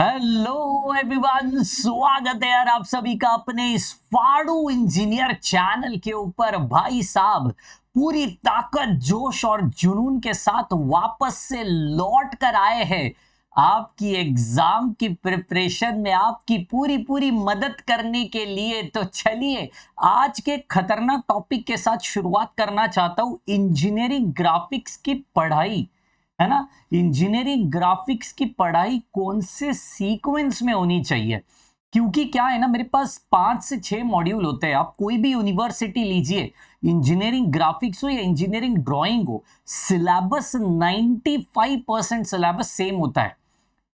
hello everyone स्वागत है यार आप सभी का अपने इस फाड़ू इंजीनियर चैनल के ऊपर भाई साहब पूरी ताकत जोश और जुनून के साथ वापस से लौट कर आए हैं आपकी एग्जाम की प्रिपरेशन में आपकी पूरी पूरी मदद करने के लिए तो चलिए आज के खतरनाक टॉपिक के साथ शुरुआत करना चाहता हूँ इंजीनियरिंग ग्राफिक्स की पढ़ाई है ना इंजीनियरिंग ग्राफिक्स की पढ़ाई कौन से सीक्वेंस में होनी चाहिए क्योंकि क्या है ना मेरे पास पांच से छह मॉड्यूल होते हैं आप कोई भी यूनिवर्सिटी लीजिए इंजीनियरिंग ग्राफिक्स हो या इंजीनियरिंग ड्राइंग हो सिलेबस 95 परसेंट सिलेबस सेम होता है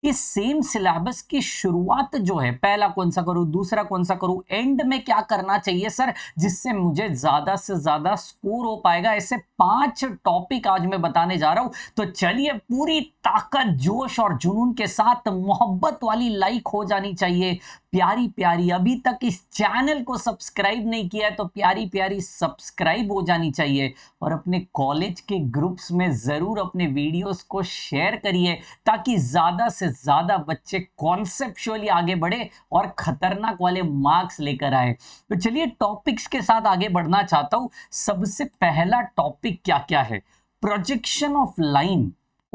कि सेम सिलेबस की शुरुआत जो है पहला कौन सा करूं दूसरा कौन सा करूं एंड में क्या करना चाहिए सर जिससे मुझे ज्यादा से ज्यादा स्कोर हो पाएगा ऐसे पांच टॉपिक आज मैं बताने जा रहा हूं तो चलिए पूरी ताकत जोश और जुनून के साथ मोहब्बत वाली लाइक हो जानी चाहिए प्यारी प्यारी अभी तक इस चैनल को सब्सक्राइब नहीं किया है तो प्यारी प्यारी सब्सक्राइब हो जानी चाहिए और अपने कॉलेज के ग्रुप्स में जरूर अपने वीडियोस को शेयर करिए ताकि ज्यादा से ज़्यादा बच्चे कॉन्सेप्चुअली आगे बढ़े और खतरनाक वाले मार्क्स लेकर आए तो चलिए टॉपिक्स के साथ आगे बढ़ना चाहता हूं सबसे पहला टॉपिक क्या क्या है प्रोजेक्शन ऑफ लाइन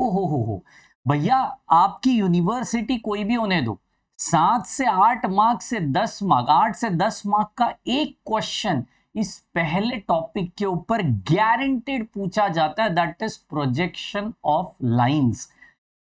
ओहो हो हो भैया आपकी यूनिवर्सिटी कोई भी होने दो सात से आठ मार्क से दस मार्क आठ से दस मार्क का एक क्वेश्चन इस पहले टॉपिक के ऊपर गारंटेड पूछा जाता है that is projection of lines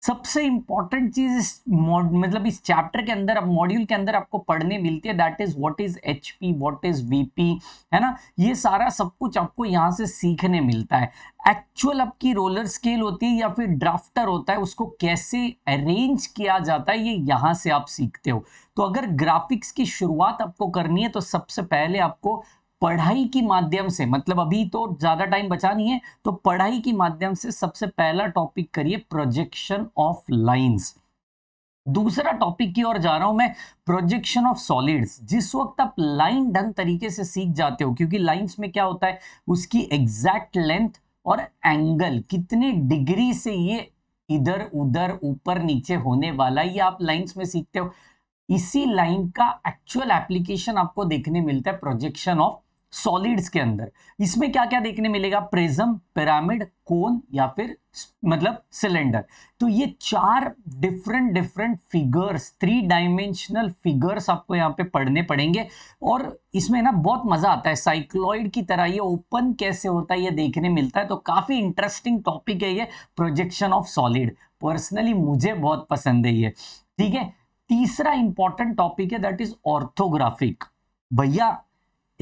सबसे इंपॉर्टेंट चीज इस मतलब इस चैप्टर के अंदर अब मॉड्यूल के अंदर आपको पढ़ने मिलती है that is what is HP what is VP है ना ये सारा सब कुछ आपको यहाँ से सीखने मिलता है एक्चुअल आपकी रोलर स्केल होती है या फिर ड्राफ्टर होता है उसको कैसे अरेंज किया जाता है ये यहाँ से आप सीखते हो तो अगर ग्राफिक्स की शुरुआत आपको करनी है तो सबसे पहले आपको पढ़ाई के माध्यम से मतलब अभी तो ज़्यादा टाइम बचा नहीं है तो पढ़ाई के माध्यम से सबसे पहला टॉपिक करिए प्रोजेक्शन ऑफ लाइंस दूसरा टॉपिक की ओर जा रहा हूं मैं प्रोजेक्शन ऑफ सॉलिड्स जिस वक्त आप लाइन ढंग तरीके से सीख जाते हो क्योंकि लाइंस में क्या होता है उसकी एग्जैक्ट लेंथ और एंगल कितने डिग्री से ये इधर उधर ऊपर नीचे होने वाला ये आप लाइंस में सीखते हो इसी लाइन का एक्चुअल एप्लीकेशन आपको देखने मिलता है प्रोजेक्शन ऑफ सॉलिड्स के अंदर इसमें क्या क्या देखने मिलेगा प्रिज्म पिरामिड कोन या फिर मतलब सिलेंडर तो ये चार different different figures three dimensional figures आपको यहाँ पे पढ़ने पड़ेंगे और इसमें ना बहुत मज़ा आता है साइक्लॉइड की तरह ये ओपन कैसे होता है ये देखने मिलता है तो काफ़ी इंटरेस्टिंग टॉपिक है ये प्रोजेक्शन ऑफ सॉलिड पर्सनली मुझे बहुत पसंद है ये ठीक है तीसरा इंपॉर्टेंट टॉपिक है दैट इज ऑर्थोग्राफिक भैया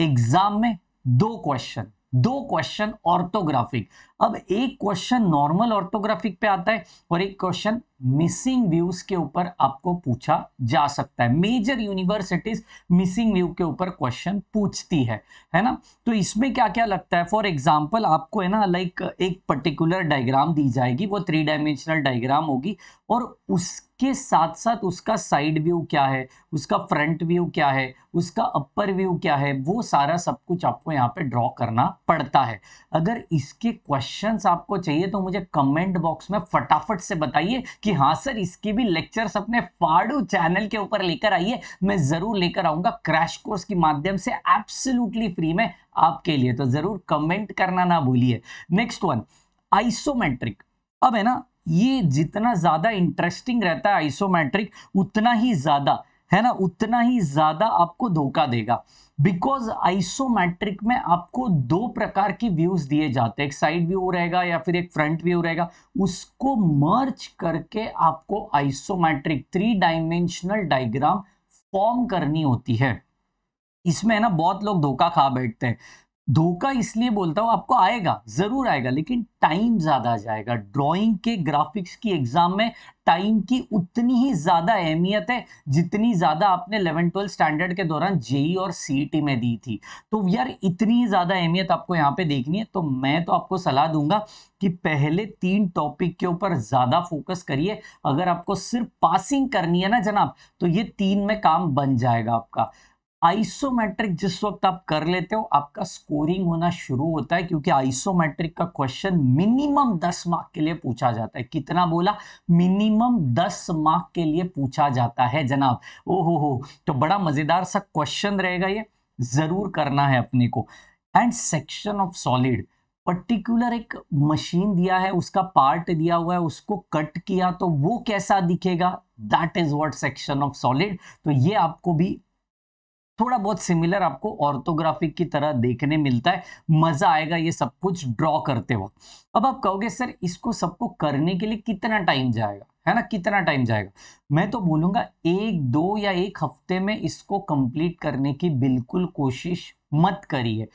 एग्जाम में दो क्वेश्चन दो क्वेश्चन ऑर्थोग्राफिक अब एक क्वेश्चन नॉर्मल ऑर्थोग्राफिक पे आता है और एक क्वेश्चन मिसिंग व्यूज के ऊपर आपको पूछा जा सकता है मेजर यूनिवर्सिटीज मिसिंग व्यू के ऊपर क्वेश्चन पूछती है है ना तो इसमें क्या क्या लगता है फॉर एग्जाम्पल आपको है ना लाइक एक पर्टिकुलर डायग्राम दी जाएगी वो थ्री डायमेंशनल डायग्राम होगी और उसके साथ साथ उसका साइड व्यू क्या है उसका फ्रंट व्यू क्या है उसका अपर व्यू क्या है वो सारा सब कुछ आपको यहाँ पे ड्रॉ करना पड़ता है अगर इसके क्वेश्चन क्वेश्चंस आपको चाहिए तो मुझे कमेंट बॉक्स में फटाफट से बताइए कि हाँ सर इसकी भी लेक्चर्स अपने फाड़ू चैनल के ऊपर लेकर आइए मैं ज़रूर लेकर आऊंगा क्रैश कोर्स के माध्यम से एब्सोल्युटली फ्री में आपके लिए तो ज़रूर कमेंट करना ना भूलिए नेक्स्ट वन आइसोमेट्रिक अब है ना ये जितना ज़्यादा इंटरेस्टिंग रहता है आइसोमेट्रिक उतना ही ज़्यादा है ना उतना ही ज्यादा आपको धोखा देगा बिकॉज आइसोमेट्रिक में आपको दो प्रकार की व्यूज दिए जाते हैं एक साइड व्यू रहेगा या फिर एक फ्रंट व्यू रहेगा उसको मर्ज करके आपको isometric three dimensional diagram form करनी होती है इसमें है ना बहुत लोग धोखा खा बैठते हैं धोखा इसलिए बोलता हूँ आपको आएगा ज़रूर आएगा लेकिन टाइम ज़्यादा जाएगा ड्राइंग के ग्राफिक्स की एग्ज़ाम में टाइम की उतनी ही ज़्यादा अहमियत है जितनी ज़्यादा आपने इलेवन ट्वेल्थ स्टैंडर्ड के दौरान जेई e और सी e में दी थी तो यार इतनी ज़्यादा अहमियत आपको यहाँ पे देखनी है तो मैं तो आपको सलाह दूंगा कि पहले तीन टॉपिक के ऊपर ज़्यादा फोकस करिए अगर आपको सिर्फ पासिंग करनी है ना जनाब तो ये तीन में काम बन जाएगा आपका आइसोमेट्रिक जिस वक्त आप कर लेते हो आपका स्कोरिंग होना शुरू होता है क्योंकि आइसोमेट्रिक का क्वेश्चन मिनिमम दस मार्क के लिए पूछा जाता है कितना बोला मिनिमम दस मार्क के लिए पूछा जाता है जनाब ओ हो हो तो बड़ा मजेदार सा क्वेश्चन रहेगा ये जरूर करना है अपने को end section of solid particular एक मशीन दिया है उसका पार्ट दिया हुआ है उसको कट किया तो वो कैसा दिखेगा that is what section of solid तो ये आपको भी थोड़ा बहुत सिमिलर आपको ऑर्थोग्राफिक की तरह देखने मिलता है मज़ा आएगा ये सब कुछ ड्रॉ करते वक्त अब आप कहोगे सर इसको सबको करने के लिए कितना टाइम जाएगा है ना कितना टाइम जाएगा मैं तो बोलूंगा एक दो या एक हफ्ते में इसको कंप्लीट करने की बिल्कुल कोशिश मत करिए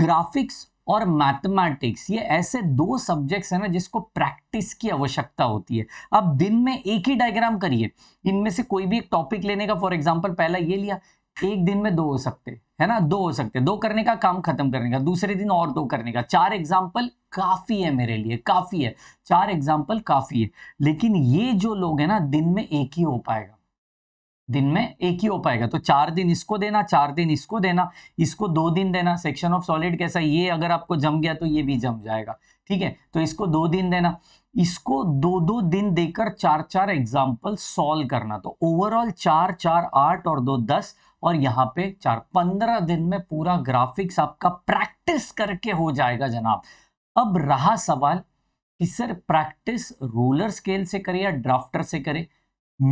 ग्राफिक्स और मैथमेटिक्स ये ऐसे दो सब्जेक्ट्स हैं ना जिसको प्रैक्टिस की आवश्यकता होती है आप दिन में एक ही डायग्राम करिए इनमें से कोई भी एक टॉपिक लेने का फॉर एग्जांपल पहला ये लिया एक दिन में दो हो सकते है ना दो हो सकते दो करने का काम खत्म करने का दूसरे दिन और दो करने का चार एग्जाम्पल काफी है मेरे लिए काफी है चार एग्जाम्पल काफी है लेकिन ये जो लोग है ना दिन में एक ही हो पाएगा दिन में एक ही हो पाएगा तो चार दिन इसको देना चार दिन इसको देना इसको दो दिन देना सेक्शन ऑफ सॉलिड कैसा ये अगर आपको जम गया तो ये भी जम जाएगा ठीक है तो इसको दो दिन देना इसको दो दो दिन देकर चार चार एग्जाम्पल सॉल्व करना तो ओवरऑल चार चार आठ और दो दस और यहाँ पे चार पंद्रह दिन में पूरा ग्राफिक्स आपका प्रैक्टिस करके हो जाएगा जनाब अब रहा सवाल कि सर प्रैक्टिस रोलर स्केल से करें या ड्राफ्टर से करें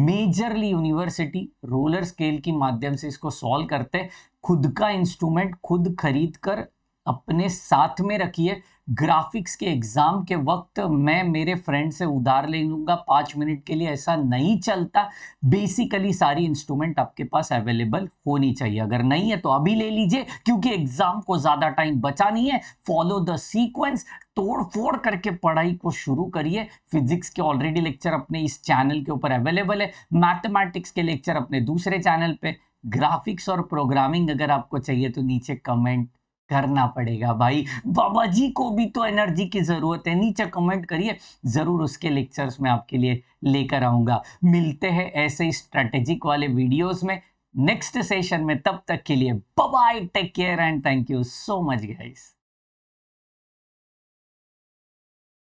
मेजरली यूनिवर्सिटी रोलर स्केल के माध्यम से इसको सॉल्व करते खुद का इंस्ट्रूमेंट खुद खरीद कर अपने साथ में रखिए ग्राफिक्स के एग्ज़ाम के वक्त मैं मेरे फ्रेंड से उधार ले लूँगा पाँच मिनट के लिए ऐसा नहीं चलता बेसिकली सारी इंस्ट्रूमेंट आपके पास अवेलेबल होनी चाहिए अगर नहीं है तो अभी ले लीजिए क्योंकि एग्ज़ाम को ज़्यादा टाइम बचा नहीं है फॉलो द सीक्वेंस तोड़ फोड़ करके पढ़ाई को शुरू करिए फिजिक्स के ऑलरेडी लेक्चर अपने इस चैनल के ऊपर अवेलेबल है मैथमेटिक्स के लेक्चर अपने दूसरे चैनल पर ग्राफिक्स और प्रोग्रामिंग अगर आपको चाहिए तो नीचे कमेंट करना पड़ेगा भाई बाबा जी को भी तो एनर्जी की ज़रूरत है नीचे कमेंट करिए ज़रूर उसके लेक्चर्स में आपके लिए लेकर आऊंगा मिलते हैं ऐसे ही स्ट्रेटेजिक वाले वीडियोस में नेक्स्ट सेशन में तब तक के लिए bye take care and thank you so much guys